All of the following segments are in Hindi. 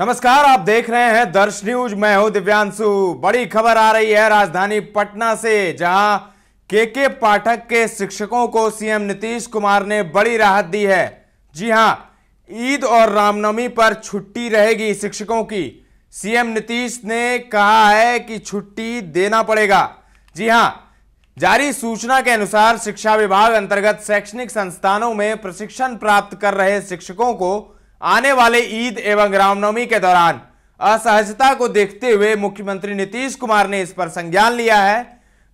नमस्कार आप देख रहे हैं दर्श न्यूज मैं हूं दिव्यांशु बड़ी खबर आ रही है राजधानी पटना से जहां के के पाठक के शिक्षकों को सीएम नीतीश कुमार ने बड़ी राहत दी है जी हां ईद और रामनवमी पर छुट्टी रहेगी शिक्षकों की सीएम नीतीश ने कहा है कि छुट्टी देना पड़ेगा जी हां जारी सूचना के अनुसार शिक्षा विभाग अंतर्गत शैक्षणिक संस्थानों में प्रशिक्षण प्राप्त कर रहे शिक्षकों को आने वाले ईद एवं रामनवमी के दौरान असहजता को देखते हुए मुख्यमंत्री नीतीश कुमार ने इस पर संज्ञान लिया है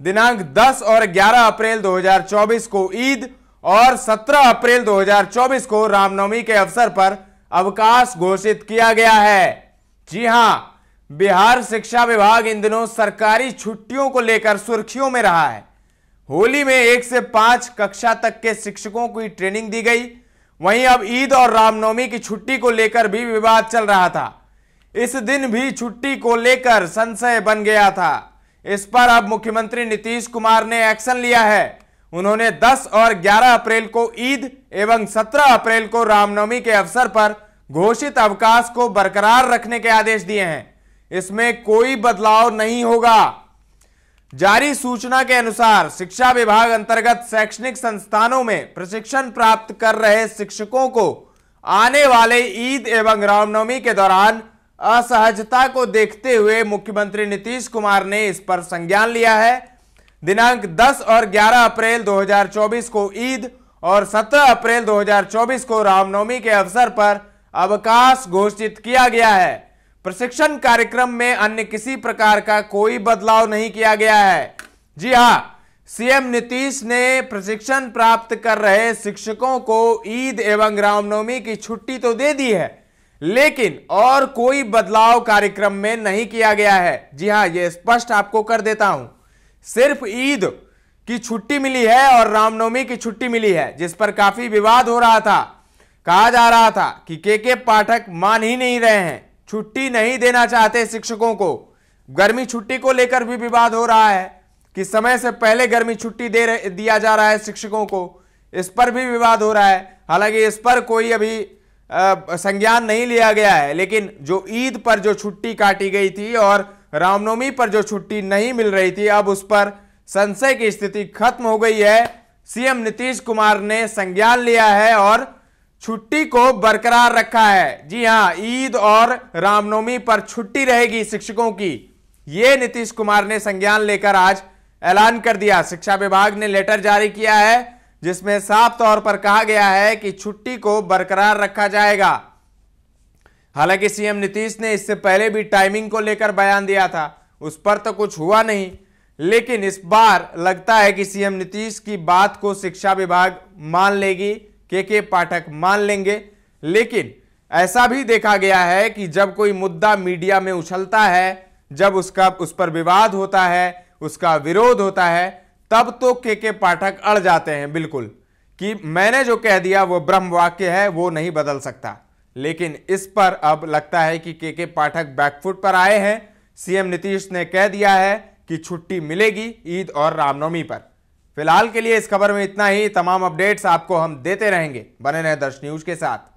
दिनांक 10 और 11 अप्रैल 2024 को ईद और 17 अप्रैल 2024 को रामनवमी के अवसर पर अवकाश घोषित किया गया है जी हां बिहार शिक्षा विभाग इन दिनों सरकारी छुट्टियों को लेकर सुर्खियों में रहा है होली में एक से पांच कक्षा तक के शिक्षकों की ट्रेनिंग दी गई वहीं अब ईद और रामनवमी की छुट्टी को लेकर भी विवाद चल रहा था इस दिन भी छुट्टी को लेकर संशय बन गया था इस पर अब मुख्यमंत्री नीतीश कुमार ने एक्शन लिया है उन्होंने 10 और 11 अप्रैल को ईद एवं 17 अप्रैल को रामनवमी के अवसर पर घोषित अवकाश को बरकरार रखने के आदेश दिए हैं इसमें कोई बदलाव नहीं होगा जारी सूचना के अनुसार शिक्षा विभाग अंतर्गत शैक्षणिक संस्थानों में प्रशिक्षण प्राप्त कर रहे शिक्षकों को आने वाले ईद एवं रामनवमी के दौरान असहजता को देखते हुए मुख्यमंत्री नीतीश कुमार ने इस पर संज्ञान लिया है दिनांक 10 और 11 अप्रैल 2024 को ईद और 17 अप्रैल 2024 को रामनवमी के अवसर पर अवकाश घोषित किया गया है प्रशिक्षण कार्यक्रम में अन्य किसी प्रकार का कोई बदलाव नहीं किया गया है जी हां सीएम नीतीश ने प्रशिक्षण प्राप्त कर रहे शिक्षकों को ईद एवं रामनवमी की छुट्टी तो दे दी है लेकिन और कोई बदलाव कार्यक्रम में नहीं किया गया है जी हाँ ये स्पष्ट आपको कर देता हूं सिर्फ ईद की छुट्टी मिली है और रामनवमी की छुट्टी मिली है जिस पर काफी विवाद हो रहा था कहा जा रहा था कि के के पाठक मान ही नहीं रहे हैं छुट्टी नहीं देना चाहते शिक्षकों को गर्मी छुट्टी को लेकर भी विवाद हो रहा है कि समय से पहले गर्मी छुट्टी दे दिया जा रहा है शिक्षकों को इस पर भी विवाद हो रहा है हालांकि इस पर कोई अभी संज्ञान नहीं लिया गया है लेकिन जो ईद पर जो छुट्टी काटी गई थी और रामनवमी पर जो छुट्टी नहीं मिल रही थी अब उस पर संशय की स्थिति खत्म हो गई है सीएम नीतीश कुमार ने संज्ञान लिया है और छुट्टी को बरकरार रखा है जी हां ईद और रामनवमी पर छुट्टी रहेगी शिक्षकों की यह नीतीश कुमार ने संज्ञान लेकर आज ऐलान कर दिया शिक्षा विभाग ने लेटर जारी किया है जिसमें साफ तौर पर कहा गया है कि छुट्टी को बरकरार रखा जाएगा हालांकि सीएम नीतीश ने इससे पहले भी टाइमिंग को लेकर बयान दिया था उस पर तो कुछ हुआ नहीं लेकिन इस बार लगता है कि सीएम नीतीश की बात को शिक्षा विभाग मान लेगी के के पाठक मान लेंगे लेकिन ऐसा भी देखा गया है कि जब कोई मुद्दा मीडिया में उछलता है जब उसका उस पर विवाद होता है उसका विरोध होता है तब तो के के पाठक अड़ जाते हैं बिल्कुल कि मैंने जो कह दिया वो ब्रह्म वाक्य है वो नहीं बदल सकता लेकिन इस पर अब लगता है कि के के पाठक बैकफुट पर आए हैं सीएम नीतीश ने कह दिया है कि छुट्टी मिलेगी ईद और रामनवमी पर फिलहाल के लिए इस खबर में इतना ही तमाम अपडेट्स आपको हम देते रहेंगे बने रहे दर्श न्यूज के साथ